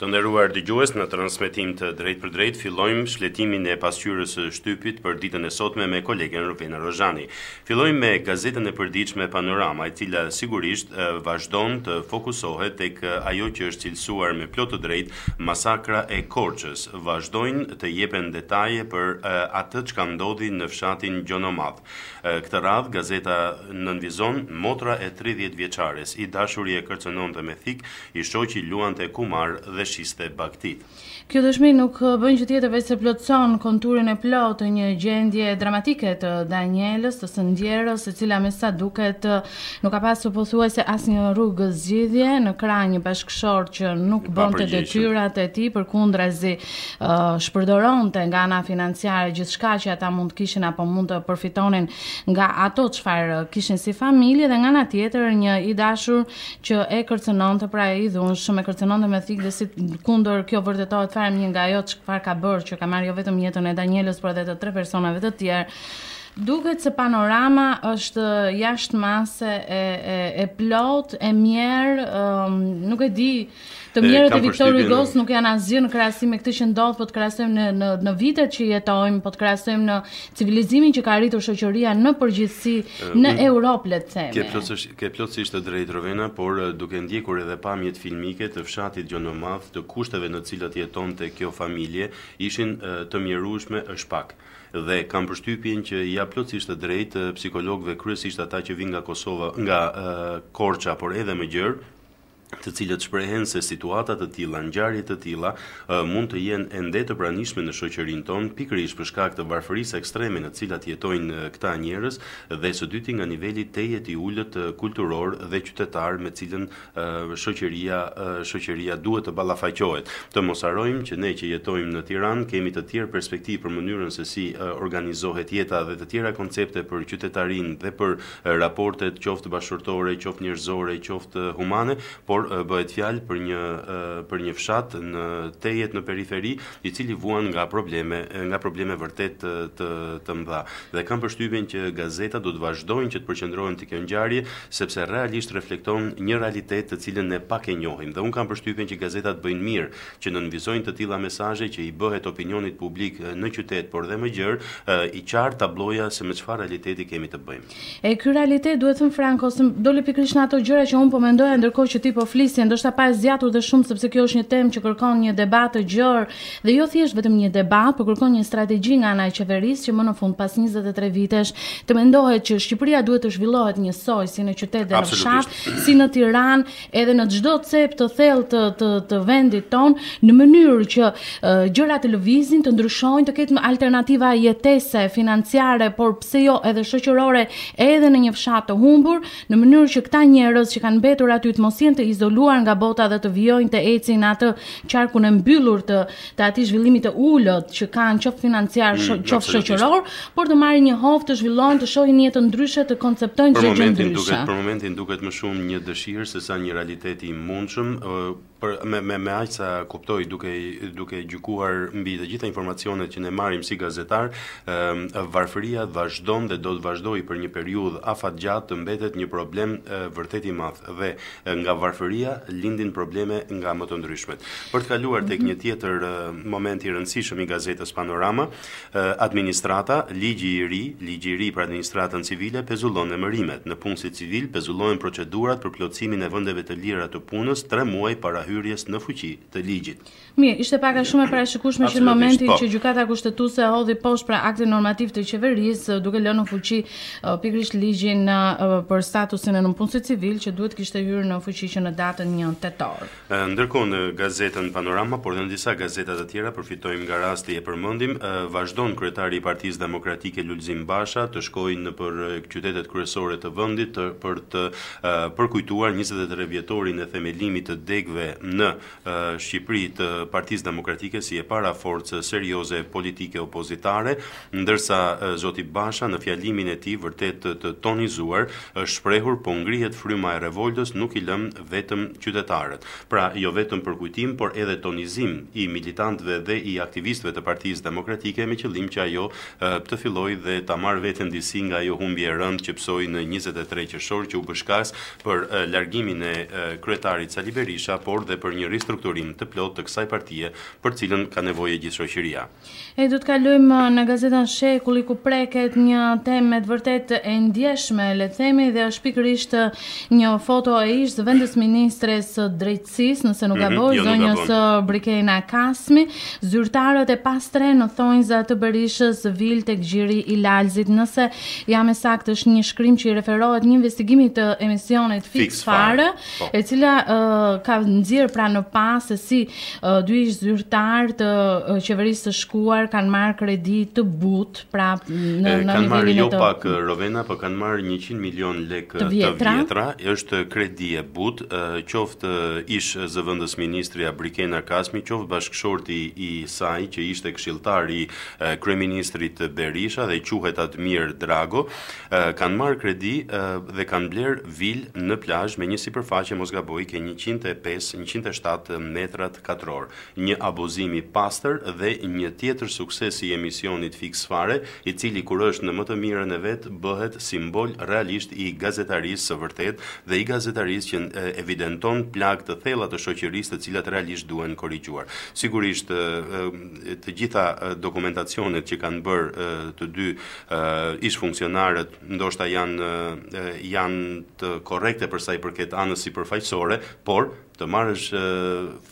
Të nderuar dëgjues, në transmetim të drejt për drejt fillojmë shletimin e pasqyrës së shtypit për ditën e sotme me kolegen Rubena Rozhani. Fillojmë me gazetën e përditshme Panorama, e cila sigurisht vazhdon të fokusohet tek ajo që është cilësuar me plot të drejt masakra e Korçës. Vazhdojnë të jepen detaje për atë çka ndodhi në fshatin Gjonomad. Këtë radh gazeta nënvizon motra e 30 vjeçares, i dashuri e kërcënonte me fik, i shoqi luante Kumar dhe shqis të baktit. Kjo dëshmi nuk uh, bën që tjetër e vese plotëson konturin e plotë të një gjendje dramatike të Danielës, të sëndjerës, e cila me sa duket uh, nuk ka pasë të posua asë një rrugë zgjidhje në kra një bashkëshor që nuk bënte të detyrat e ti për kundra zi uh, shpërdoron të nga ana financiare gjithë shka që ata mund të kishin apo mund të përfitonin nga ato çfarë kishin si familje dhe nga na tjetër një i dashur që e kërcenon të pra e idhun shumë e kërcenon të me thikë dhe si kundër kjo vërtetohet fare një nga ajo çfarë ka bërë që ka marrë jo vetëm jetën e Danielës por edhe të tre personave të tjerë. Duket se panorama është jashtë mase e, e, e plot, e mjerë, um, nuk e di, të mjerët e, Viktor Rigos nuk janë asgjë në krahasim me këtë që ndodh, po të krahasojmë në në në vitet që jetojmë, po të krahasojmë në civilizimin që ka arritur shoqëria në përgjithësi në Europë, le të themi. Ke plotësisht ke të drejtë Rovena, por duke ndjekur edhe pamjet filmike të fshatit Gjonomath, të kushteve në cilat jetonte kjo familje, ishin të mjerueshme është pak dhe kam përshtypjen që ja plotësisht të drejtë eh, psikologëve kryesisht ata që vinë nga Kosova, nga uh, Korça, por edhe më gjerë, të cilët shprehen se situata të tilla, ngjarje të tilla uh, mund të jenë ende të pranishme në shoqërinë tonë, pikërisht për shkak të varfërisë ekstreme në të cilat jetojnë uh, këta njerëz dhe së dyti nga niveli teje të ulët uh, kulturor dhe qytetar me cilën uh, shoqëria uh, shoqëria duhet të ballafaqohet. Të mos harojmë që ne që jetojmë në Tiranë kemi të tjerë perspektivë për mënyrën se si uh, organizohet jeta dhe të tjera koncepte për qytetarinë dhe për uh, raportet qoftë bashkëtorë, qoftë njerëzore, qoftë humane, por por bëhet fjalë për një për një fshat në Tejet në periferi, i cili vuan nga probleme, nga probleme vërtet të të, të mëdha. Dhe kam përshtypjen që gazeta do të vazhdojnë që të përqendrohen te kjo ngjarje, sepse realisht reflekton një realitet të cilën ne pak e njohim. Dhe un kam përshtypjen që gazetat bëjnë mirë që nënvizojnë të tilla mesazhe që i bëhet opinionit publik në qytet, por dhe më gjerë i qartë tabloja se me çfarë realiteti kemi të bëjmë. E ky realitet duhet të thënë Franko, doli pikërisht në ato gjëra që un po mendoja ndërkohë që ti po flisje, ndoshta pa e zgjatur dhe shumë sepse kjo është një temë që kërkon një debat të gjerë dhe jo thjesht vetëm një debat, por kërkon një strategji nga ana e qeverisë që më në fund pas 23 vitesh të mendohet që Shqipëria duhet të zhvillohet njësoj si në qytet dhe në fshat, si në Tiranë, edhe në çdo cep të thellë të, të të vendit ton, në mënyrë që uh, gjëra të lëvizin, të ndryshojnë, të ketë alternativa jetese, financiare, por pse jo edhe shoqërore edhe në një fshat të humbur, në mënyrë që këta njerëz që kanë mbetur aty të mos jenë të izoluar nga bota dhe të vjojnë të ecin atë qarku në mbyllur të, të ati zhvillimit të ullot që kanë qoftë financiar, mm, qoftë shëqëror, por të marrë një hovë të zhvillojnë të shohin një të ndryshe, të konceptojnë që gjë ndryshe. Duket, për momentin duket më shumë një dëshirë se sa një realiteti mundshëm, për me me me aq sa kuptoj duke duke gjykuar mbi të gjitha informacionet që ne marrim si gazetar, ë ehm, varfëria vazhdon dhe do të vazhdojë për një periudhë afatgjatë të mbetet një problem vërtet i madh dhe nga varfëria lindin probleme nga më të ndryshmet. Për të kaluar tek mhm. një tjetër moment i rëndësishëm i gazetës Panorama, administrata, ligji i ri, ligji i ri për administratën civile pezullon emërimet. Në punësit civil pezullohen procedurat për plotësimin e vendeve të lira të punës 3 muaj para hyrjes në fuqi të ligjit. Mirë, ishte pak a shumë e parashikueshme që në momentin po. që gjykata kushtetuese hodhi poshtë pra aktin normativ të qeverisë uh, duke lënë në fuqi uh, pikërisht ligjin uh, për statusin e nënpunësit civil që duhet kishte hyrë në fuqi që në datën 1 tetor. Ndërkohë në gazetën Panorama, por edhe në disa gazeta të tjera përfitojmë nga rasti e përmendim, vazhdon kryetari i Partisë Demokratike Lulzim Basha të shkojë nëpër qytetet kryesore të vendit për të përkujtuar 23 vjetorin e themelimit të degëve në Shqipëri të Partisë Demokratike si e para forcë serioze politike opozitare, ndërsa Zoti Basha në fjalimin e tij vërtet të, të tonizuar është shprehur po ngrihet fryma e revoltës nuk i lëm vetëm qytetarët. Pra jo vetëm për kujtim, por edhe tonizim i militantëve dhe i aktivistëve të Partisë Demokratike me qëllim që ajo të fillojë dhe ta marrë veten disi nga ajo humbje e rëndë që psoi në 23 qershor që u bëshkas për largimin e kryetarit Sali Berisha, por dhe për një ristrukturim të plot të kësaj partie për cilën ka nevojë gjithë shoqëria. E do të kalojmë në gazetën Shekulli ku preket një temë me vërtet e ndjeshme, le të themi dhe është pikërisht një foto e ish zëvendës ministres së drejtësisë, nëse nuk gaboj, mm -hmm, jo, zonjës Brikena Kasmi, zyrtarët e pastre në thonjza të Berishës vil tek gjiri i Lalzit, nëse jam e saktë është një shkrim që i referohet një investigimi të emisionit Fix Fare, po. e cila uh, ka nxjerr pra në pas se si uh, dy ish zyrtar të uh, qeverisë së shkuar kanë marrë kredi të but, pra në në nivelin e jo tyre. Kanë marrë pak uh, Rovena, po kanë marrë 100 milion lekë të vjetra, është kredi e but, qoftë ish zëvendës ministri Abrikena Kasmi, qoftë bashkëshorti i saj që ishte këshilltar i kryeministrit Berisha dhe quhet Admir Drago, kanë marrë kredi dhe kanë bler vil në plazh me një sipërfaqe mos gaboj ke 107 metrat katror. Një abuzimi pastër dhe një tjetër suksesi i emisionit fiksfare, i cili kur është në më të mire në vetë, bëhet simbol realisht i gazetarisë së vërtet dhe i gazetarisë që evidenton plak të thella të shoqërisë të cilat realisht duhen korrigjuar. Sigurisht të gjitha dokumentacionet që kanë bërë të dy ish funksionarët ndoshta janë janë të korrekte për sa i përket anës sipërfaqësore, por të marrësh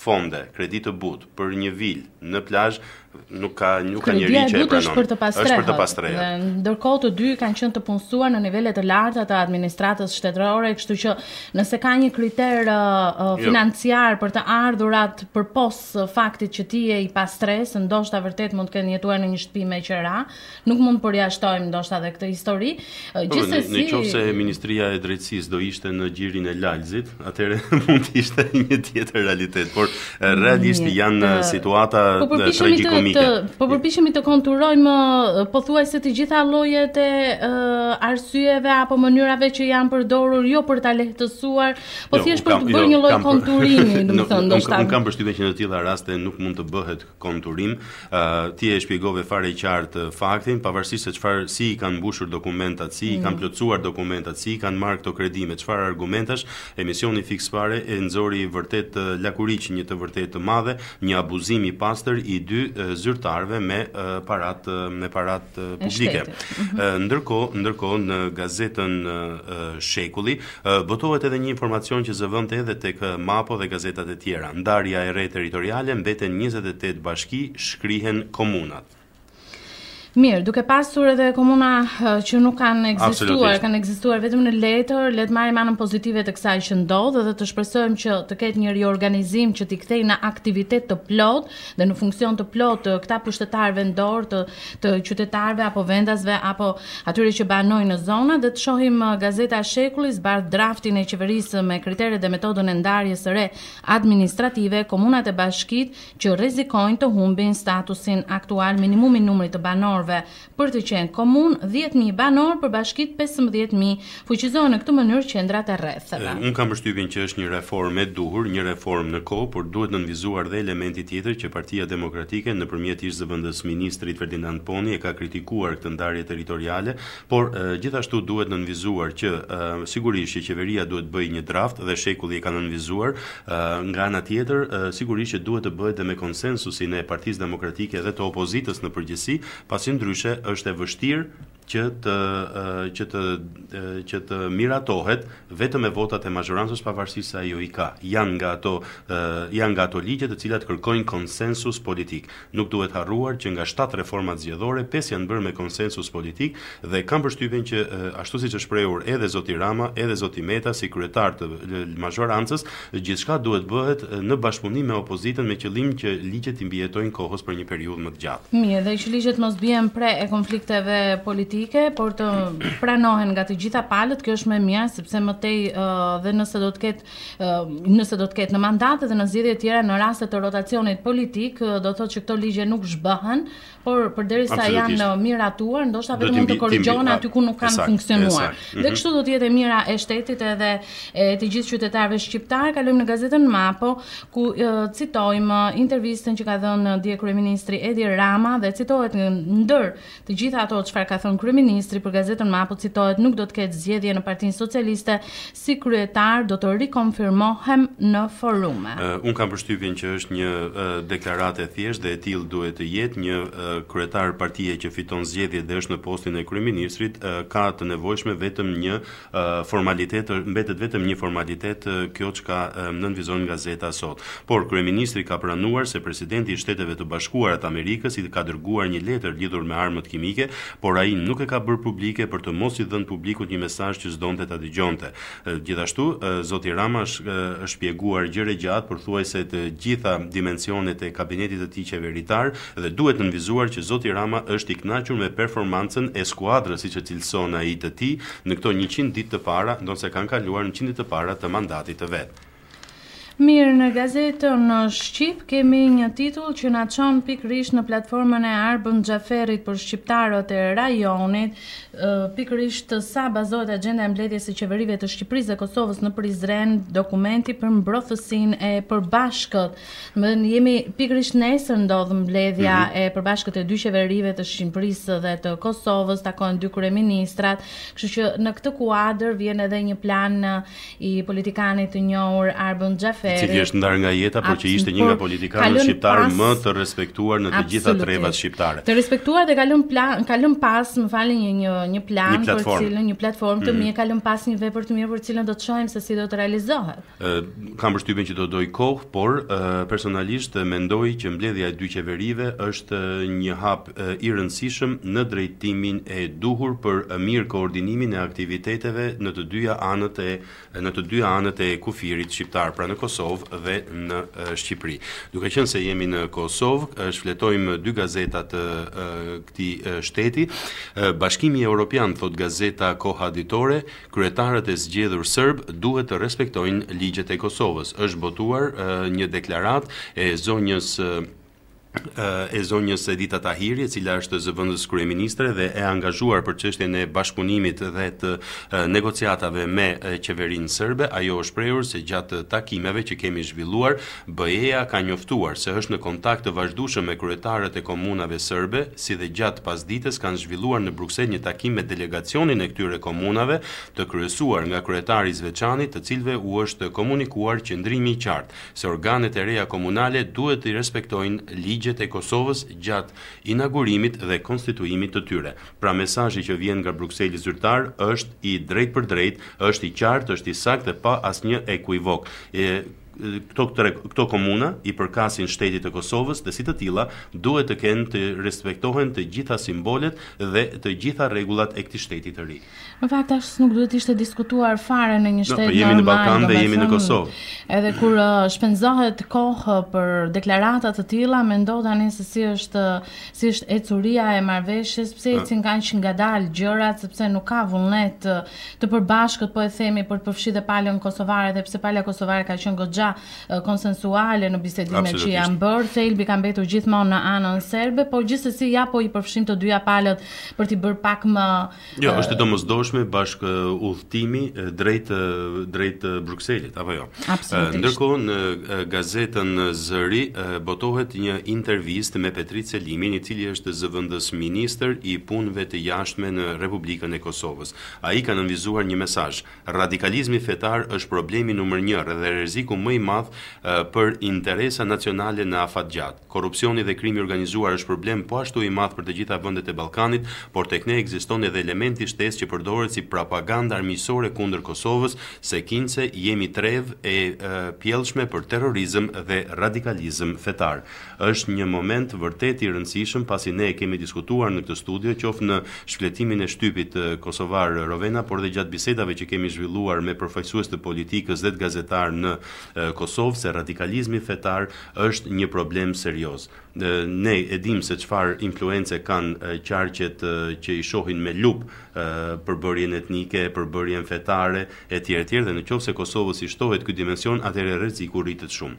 fonde kredi të butë për një vilë në plazh nuk ka nuk ka njerëj që e pranon. Është për të pastrehet. Është për të Ndërkohë të dy kanë qenë të punësuar në nivele të larta të administratës shtetërore, kështu që nëse ka një kriter uh, uh jo. financiar për të ardhurat përpos uh, faktit që ti je i pastres, ndoshta vërtet mund të kenë jetuar në një shtëpi me qira, nuk mund të përjashtojmë ndoshta edhe këtë histori. Uh, po, gjithsesi, nëse në Ministria e Drejtësisë do ishte në gjirin e Lalzit, atëherë mund të ishte një tjetër realitet, por realisht janë situata po, tragjike kimike. Të, po përpiqemi të konturojmë pothuajse të gjitha llojet e uh, arsyeve apo mënyrave që janë përdorur jo për ta lehtësuar, po jo, thjesht për të bërë jo, një lloj konturimi, do të thonë, ndoshta. Nuk kam përshtypjen që në të tilla raste nuk mund të bëhet konturim. Uh, Ti e shpjegove fare qartë faktin, pavarësisht se çfarë si i kanë mbushur dokumentat, si i mm. kanë plotësuar dokumentat, si i kanë marrë këto kredime, çfarë argumentash, emisioni fix fare e nxori vërtet lakuriq një të vërtetë të madhe, një abuzim i pastër i dy zyrtarëve me parat me parat publike. Ndërkohë, mhm. ndërkohë në gazetën Shekulli botohet edhe një informacion që zëvendte edhe tek MAPO dhe gazetat e tjera. Ndarja e re territoriale mbeten 28 bashki, shkrihen komunat. Mirë, duke pasur edhe komuna eh, që nuk kanë ekzistuar, kanë ekzistuar vetëm në letër, le të marrim anën pozitive të kësaj që ndodh dhe të shpresojmë që të ketë një riorganizim që t'i kthejë në aktivitet të plot dhe në funksion të plot të eh, këta pushtetar vendor të, të qytetarëve apo vendasve apo atyre që banojnë në zonë dhe të shohim eh, gazeta shekullit zbardh draftin e qeverisë me kriteret dhe metodën e ndarjes së re administrative komunat e bashkit që rrezikojnë të humbin statusin aktual minimumi numrit të banorëve Për të qenë komun, 10.000 banor për bashkit 15.000 fuqizohen në këtë mënyrë qendrat e rrethëve. Unë kam përshtypjen që është një reform e duhur, një reform në kohë, por duhet në nënvizuar dhe elementi tjetër që Partia Demokratike nëpërmjet ish zëvendës ministrit Ferdinand Poni e ka kritikuar këtë ndarje territoriale, por e, gjithashtu duhet nënvizuar që e, sigurisht që qeveria duhet bëjë një draft dhe shekulli e ka nënvizuar, e, nga ana tjetër e, sigurisht që duhet të bëhet dhe me konsensusin e Partisë Demokratike dhe të opozitës në përgjithësi, pasi ndryshe është e vështirë që të që të që të miratohet vetëm me votat e majorancës pavarësisht se ajo i ka. Janë nga ato janë nga ato ligje të cilat kërkojnë konsensus politik. Nuk duhet harruar që nga 7 reformat zgjedhore, 5 janë bërë me konsensus politik dhe kam përshtypjen që ashtu siç është shprehur edhe zoti Rama, edhe zoti Meta si kryetar të majorancës, gjithçka duhet bëhet në bashkëpunim me opozitën me qëllim që ligjet të mbijetojnë kohës për një periudhë më të gjatë. Mirë, dhe që ligjet mos bien pre e konflikteve politike politike, por të pranohen nga të gjitha palët, kjo është më mirë sepse më tej uh, dhe nëse do të ketë uh, nëse do të ketë në mandate dhe në zgjedhje të tjera në raste të rotacionit politik, uh, do thotë që këto ligje nuk zhbëhen, por përderisa janë uh, miratuar, ndoshta vetëm mund të korrigjohen aty ku nuk kanë esak, funksionuar. Esak, mm -hmm. Dhe kështu do të jetë e mira e shtetit edhe e të gjithë qytetarëve shqiptar. Kalojmë në gazetën Mapo ku uh, citojmë uh, intervistën që ka dhënë uh, dje kryeministri Edi Rama dhe citohet ndër të gjitha ato çfarë ka thënë kryeministri për gazetën Mapo citohet nuk do të ketë zgjedhje në Partinë Socialiste si kryetar do të rikonfirmohem në forume. Uh, un kam përshtypjen që është një uh, deklaratë thjesht dhe e tillë duhet të jetë një uh, kryetar partie që fiton zgjedhjet dhe është në postin e kryeministrit uh, ka të nevojshme vetëm një uh, formalitet mbetet vetëm një formalitet uh, kjo çka uh, nënvizon gazeta sot. Por kryeministri ka pranuar se presidenti i Shteteve të Bashkuara të Amerikës i ka dërguar një letër lidhur me armët kimike, por ai nuk nuk e ka bërë publike për të mos i dhënë publikut një mesazh që s'donte ta dëgjonte. Gjithashtu zoti Rama është shpjeguar gjëre gjatë për thuajse të gjitha dimensionet e kabinetit të tij qeveritar dhe duhet të nënvizuar që zoti Rama është i kënaqur me performancën e skuadrës siç e cilson ai të tij në këto 100 ditë të para, ndonse kanë kaluar 100 ditë të para të mandatit të vet. Mirë në gazetën në Shqip kemi një titull që na çon pikërisht në platformën e Arbën Gjaferit për shqiptarët e rajonit, pikërisht sa bazohet agenda e mbledhjes së qeverive të Shqipërisë dhe Kosovës në Prizren, dokumenti për mbrothësinë e përbashkët. Do jemi pikërisht nesër ndodh mbledhja mm -hmm. e përbashkët e dy qeverive të Shqipërisë dhe të Kosovës, takojnë dy ministrat kështu që në këtë kuadër vjen edhe një plan i politikanit të njohur Arbën Xhaferit Seri. Cili është ndar nga jeta, por që ishte një nga politikanët shqiptarë pas... më të respektuar në të gjitha trevat shqiptare. Të respektuar dhe kalon plan, kalon pas, më falni, një një një plan një për cilën një platformë të mm. mirë kalon pas një vepër të mirë për cilën do të shohim se si do të realizohet. kam përshtypjen që do doj kohë, por personalisht mendoj që mbledhja e dy qeverive është një hap i rëndësishëm në drejtimin e duhur për mirë koordinimin e aktiviteteve në të dyja anët e në të dyja anët e kufirit shqiptar, pra në Kosovë. Kosovë dhe në Shqipëri. Duke qenë se jemi në Kosovë, shfletojmë dy gazeta të këtij shteti. Bashkimi Evropian thot gazeta Koha Ditore, kryetarët e zgjedhur serb duhet të respektojnë ligjet e Kosovës. Është botuar një deklaratë e zonjës Eh, e zonjës Edita Tahiri, e cila është zëvendës kryeministre dhe e angazhuar për çështjen e bashkëpunimit dhe të eh, negociatave me eh, qeverinë serbe. Ajo është shprehur se gjatë takimeve që kemi zhvilluar, BE-ja ka njoftuar se është në kontakt të vazhdueshëm me kryetarët e komunave serbe, si dhe gjatë pasdites kanë zhvilluar në Bruksel një takim me delegacionin e këtyre komunave, të kryesuar nga kryetari i Zveçanit, të cilëve u është komunikuar qëndrimi i qartë se organet e reja komunale duhet të respektojnë ligj e Kosovës gjatë inaugurimit dhe konstituimit të tyre. Pra mesajë që vjen nga Bruxelles zyrtar është i drejt për drejt, është i qartë, është i saktë dhe pa asnjë ekuivok. E, këto këtre, këto komuna i përkasin shtetit të Kosovës dhe si të tilla duhet të kenë të respektohen të gjitha simbolet dhe të gjitha rregullat e këtij shteti të ri. Në fakt tash nuk duhet të ishte diskutuar fare në një shtet normal. Ne jemi në Ballkan dhe jemi në Kosovë. Edhe kur uh, shpenzohet kohë për deklarata të tilla, mendo tani se si është si është ecuria e marrveshjes, pse ecin ah. kanë që nga dalë gjërat, sepse nuk ka vullnet uh, të përbashkët, po e themi, për të përfshi palën kosovare, dhe pse pala kosovare ka qenë godja Eh, konsensuale në bisedime që janë bërë, Thelbi ka mbetur gjithmonë në anën serbe, por gjithsesi ja po i përfshim të dyja palët për t'i bërë pak më Jo, eh, është e domosdoshme bashk eh, udhëtimi drejt drejt Brukselit apo jo. Ndërkohë në gazetën Zëri botohet një intervistë me Petri Celimin, i cili është zëvendës ministër i punëve të jashtme në Republikën e Kosovës. Ai ka nënvizuar një mesazh: Radikalizmi fetar është problemi numër 1 dhe rreziku më i i madh për interesa nacionale në afat gjatë. Korrupsioni dhe krimi organizuar është problem po ashtu i madh për të gjitha vendet e Ballkanit, por tek ne ekziston edhe elementi shtesë që përdoret si propagandë armiqësore kundër Kosovës, se kinse jemi trev e, e pjellshme për terrorizëm dhe radikalizëm fetar. Është një moment vërtet i rëndësishëm pasi ne e kemi diskutuar në këtë studio qoftë në shfletimin e shtypit kosovar Rovena, por dhe gjatë bisedave që kemi zhvilluar me përfaqësues të politikës dhe të gazetar në e, Kosovë se radikalizmi fetar është një problem serios. Ne e dim se çfarë influence kanë qarqet që i shohin me lup për bërjen etnike, për bërjen fetare e tjerë tjerë dhe në qovë se Kosovë si shtohet këtë dimension, atër e rëzi shumë.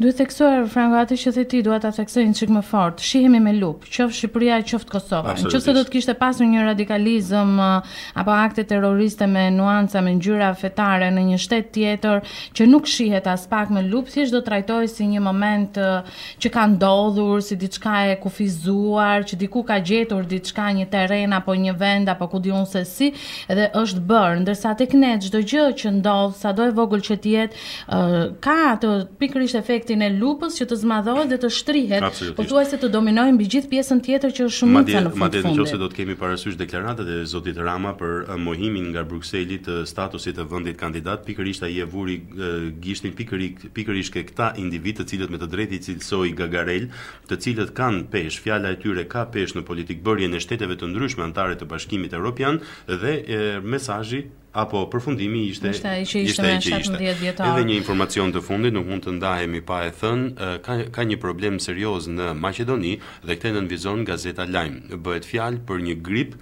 Duhet theksuar, Franko, atë që the ti duhet të theksuar në qëkë më fort, shihemi me lup, qovë Shqipëria e qovë Kosovë, në qovë se do të kishte pasur një radikalizm apo akte terroriste me nuanca, me njyra fetare në një shtet tjetër që nuk shihet as pak me lupë, thjesht do trajtoj si një moment uh, që ka ndodhur, si diçka e kufizuar, që diku ka gjetur diçka një teren apo një vend apo ku diun se si, dhe është bër. ndërsa tek ne çdo gjë që ndodh, sado e vogël që të jetë, uh, ka atë pikërisht efektin e lupës që të zmadhohet dhe të shtrihet, po thuajse të dominojë mbi gjithë pjesën tjetër që është shumë e madhe. Madje nëse do të kemi parasysh deklaratat e zotit Rama për mohimin nga Brukseli të statusit të vendit kandidat, pikërisht ai e vuri uh, gishtin pikërisht ke këta individ të cilët me të drejtë i cilësoi Gagarel, të cilët kanë peshë, fjala e tyre ka peshë në politikë bërjen e shteteve të ndryshme antarë të Bashkimit Evropian dhe e, mesajji apo përfundimi ishte ishte që ishte, ishte, ishte 17 vjetar. Edhe një informacion të fundit, nuk mund të ndahemi pa e thënë, ka ka një problem serioz në Maqedoni dhe këtë nënvizon gazeta Lajm. Bëhet fjalë për një grip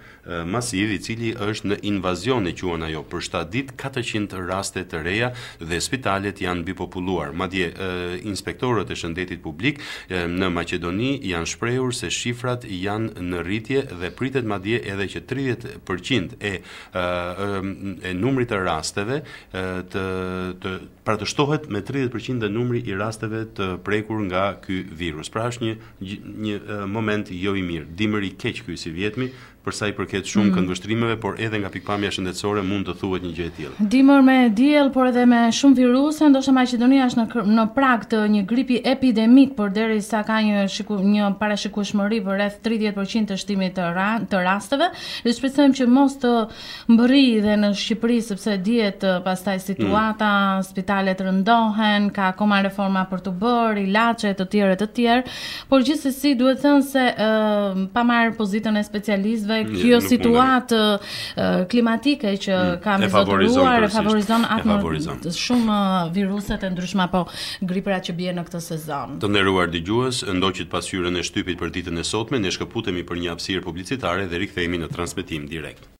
masiv i cili është në invazion e quan ajo për 7 ditë 400 raste të reja dhe spitalet janë mbi ripopulluar. Madje e, inspektorët e shëndetit publik e, në Maqedoni janë shprehur se shifrat janë në rritje dhe pritet madje edhe që 30% e, e, e numrit të rasteve e, të të pra të shtohet me 30% e numri i rasteve të prekur nga ky virus. Pra është një një moment jo i mirë. Dimëri keq ky si vjetmi, për sa i përket shumë mm. këngështrimeve, por edhe nga pikpamja shëndetësore mund të thuhet një gjë e tillë. Dimër me diell, por edhe me shumë viruse, ndoshta Maqedonia është në në prag të një gripi epidemik, por derisa ka një shiku, një parashikueshmëri për rreth 30% të shtimit të, ra, të rasteve, ne shpresojmë që mos të mbërri edhe në Shqipëri sepse dihet pastaj situata, mm. spitalet rëndohen, ka akoma reforma për të bërë, ilaçe të tjera të tjerë, por gjithsesi duhet thënë se uh, pa marrë pozitën e specialistëve dhe mm, kjo situatë klimatike që mm, ka më zotëruar e favorizon atë më shumë viruset e ndryshma po gripra që bje në këtë sezon. Të nëruar digjuës, të pasyren e shtypit për ditën e sotme, ne shkëputemi për një apsirë publicitare dhe rikëthejmi në transmitim direkt.